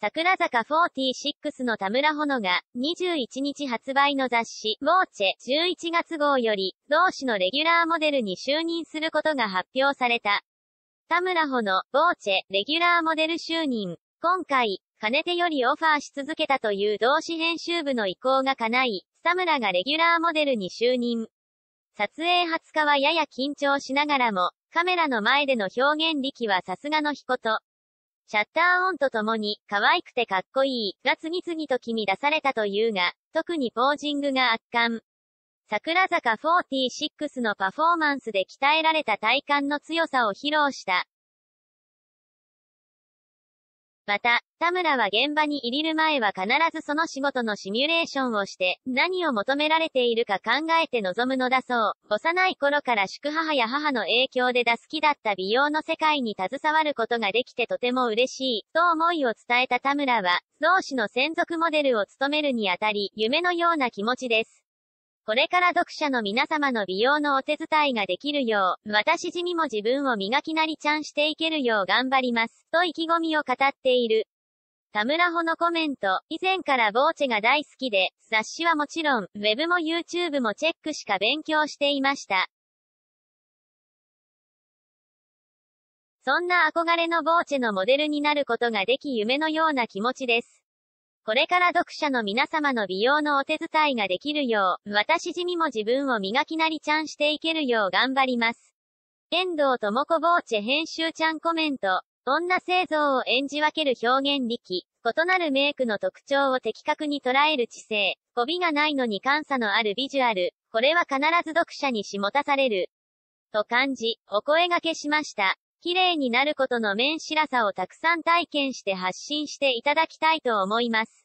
桜坂46の田村ほのが、21日発売の雑誌、ボーチェ11月号より、同誌のレギュラーモデルに就任することが発表された。田村ほの、ボーチェ、レギュラーモデル就任。今回、かねてよりオファーし続けたという同誌編集部の意向が叶い、田村がレギュラーモデルに就任。撮影20日はやや緊張しながらも、カメラの前での表現力はさすがのひこと、シャッター音とともに、可愛くてかっこいい、が次々と気に出されたというが、特にポージングが圧巻。桜坂46のパフォーマンスで鍛えられた体幹の強さを披露した。また、田村は現場に入りる前は必ずその仕事のシミュレーションをして、何を求められているか考えて臨むのだそう。幼い頃から宿母や母の影響でだ好きだった美容の世界に携わることができてとても嬉しい、と思いを伝えた田村は、同志の専属モデルを務めるにあたり、夢のような気持ちです。これから読者の皆様の美容のお手伝いができるよう、私自身も自分を磨きなりちゃんしていけるよう頑張ります、と意気込みを語っている。田村穂のコメント、以前からボーチェが大好きで、雑誌はもちろん、ウェブも YouTube もチェックしか勉強していました。そんな憧れのボーチェのモデルになることができ夢のような気持ちです。これから読者の皆様の美容のお手伝いができるよう、私自身も自分を磨きなりちゃんしていけるよう頑張ります。遠藤智子ボーチェ編集ちゃんコメント。女製造を演じ分ける表現力、異なるメイクの特徴を的確に捉える知性、媚びがないのに感査のあるビジュアル、これは必ず読者にしもたされる。と感じ、お声がけしました。綺麗になることの面白さをたくさん体験して発信していただきたいと思います。